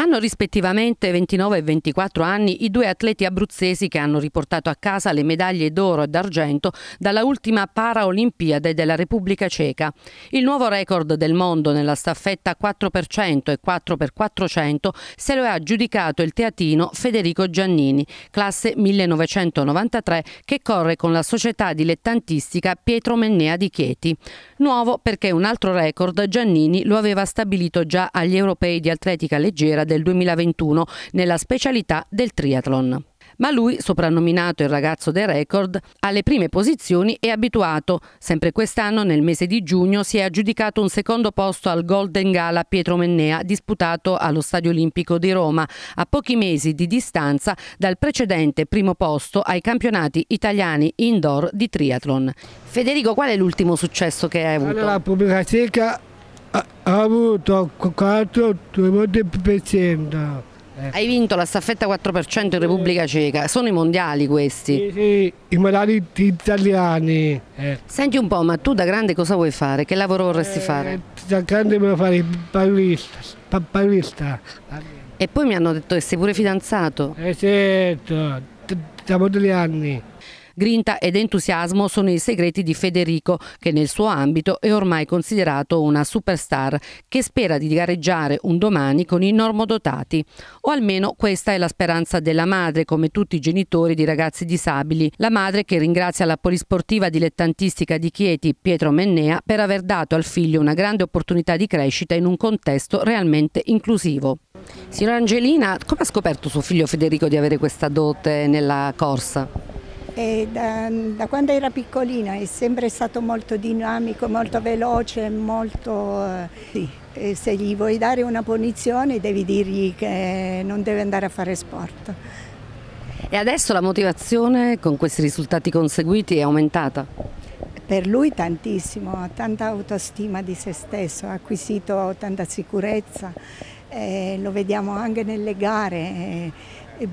Hanno rispettivamente 29 e 24 anni i due atleti abruzzesi che hanno riportato a casa le medaglie d'oro e d'argento dalla ultima Paraolimpiade della Repubblica Ceca. Il nuovo record del mondo nella staffetta 4x100 e 4x400 se lo ha giudicato il teatino Federico Giannini, classe 1993, che corre con la società dilettantistica Pietro Mennea di Chieti. Nuovo perché un altro record Giannini lo aveva stabilito già agli europei di atletica leggera del 2021 nella specialità del triathlon ma lui, soprannominato il ragazzo dei record, alle prime posizioni è abituato. Sempre quest'anno, nel mese di giugno, si è aggiudicato un secondo posto al Golden Gala Pietro Mennea, disputato allo Stadio Olimpico di Roma, a pochi mesi di distanza dal precedente primo posto ai campionati italiani indoor di triathlon. Federico, qual è l'ultimo successo che hai avuto? Allora, la Repubblica Ceca ha avuto 4 voti per cento. Hai vinto la staffetta 4% in Repubblica Ceca, sono i mondiali questi? Sì, sì i mondiali italiani. Eh. Senti un po', ma tu da grande cosa vuoi fare? Che lavoro vorresti eh, fare? Da grande voglio fare pallista, pallista. E poi mi hanno detto che sei pure fidanzato? Eh certo, da molti anni. Grinta ed entusiasmo sono i segreti di Federico, che nel suo ambito è ormai considerato una superstar, che spera di gareggiare un domani con i normodotati. O almeno questa è la speranza della madre, come tutti i genitori di ragazzi disabili. La madre che ringrazia la polisportiva dilettantistica di Chieti, Pietro Mennea, per aver dato al figlio una grande opportunità di crescita in un contesto realmente inclusivo. Signora Angelina, come ha scoperto suo figlio Federico di avere questa dote nella corsa? Da, da, quando era piccolina è sempre stato molto dinamico, molto esatto. veloce, molto... Eh, sì, eh, se gli vuoi dare una punizione devi dirgli che non deve andare a fare sport. E adesso la motivazione con questi risultati conseguiti è aumentata? Per lui tantissimo, ha tanta autostima di se stesso, ha acquisito tanta sicurezza, eh, lo vediamo anche nelle gare, eh,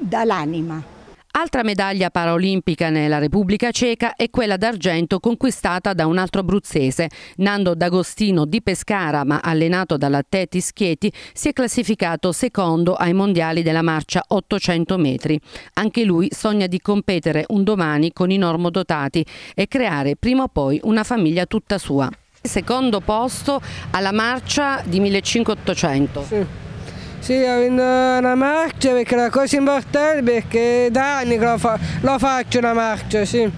dall'anima. Altra medaglia paraolimpica nella Repubblica Ceca è quella d'argento conquistata da un altro abruzzese. Nando D'Agostino di Pescara, ma allenato dalla Teti Schieti, si è classificato secondo ai mondiali della marcia 800 metri. Anche lui sogna di competere un domani con i normodotati e creare prima o poi una famiglia tutta sua. Secondo posto alla marcia di 1500. Sì. Sì, ho vinto una marcia perché è una cosa importante perché da anni che lo, fa, lo faccio una marcia, sì.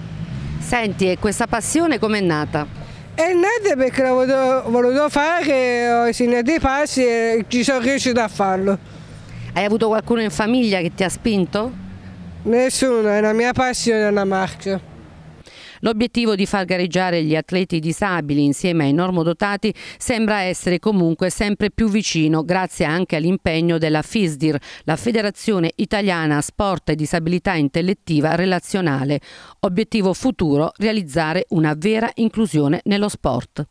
Senti, e questa passione com'è nata? È nata perché l'ho voluto, voluto, fare, ho segnato i passi e ci sono riuscito a farlo. Hai avuto qualcuno in famiglia che ti ha spinto? Nessuno, è la mia passione, la marcia. L'obiettivo di far gareggiare gli atleti disabili insieme ai normodotati sembra essere comunque sempre più vicino grazie anche all'impegno della FISDIR, la Federazione Italiana Sport e Disabilità Intellettiva Relazionale. Obiettivo futuro realizzare una vera inclusione nello sport.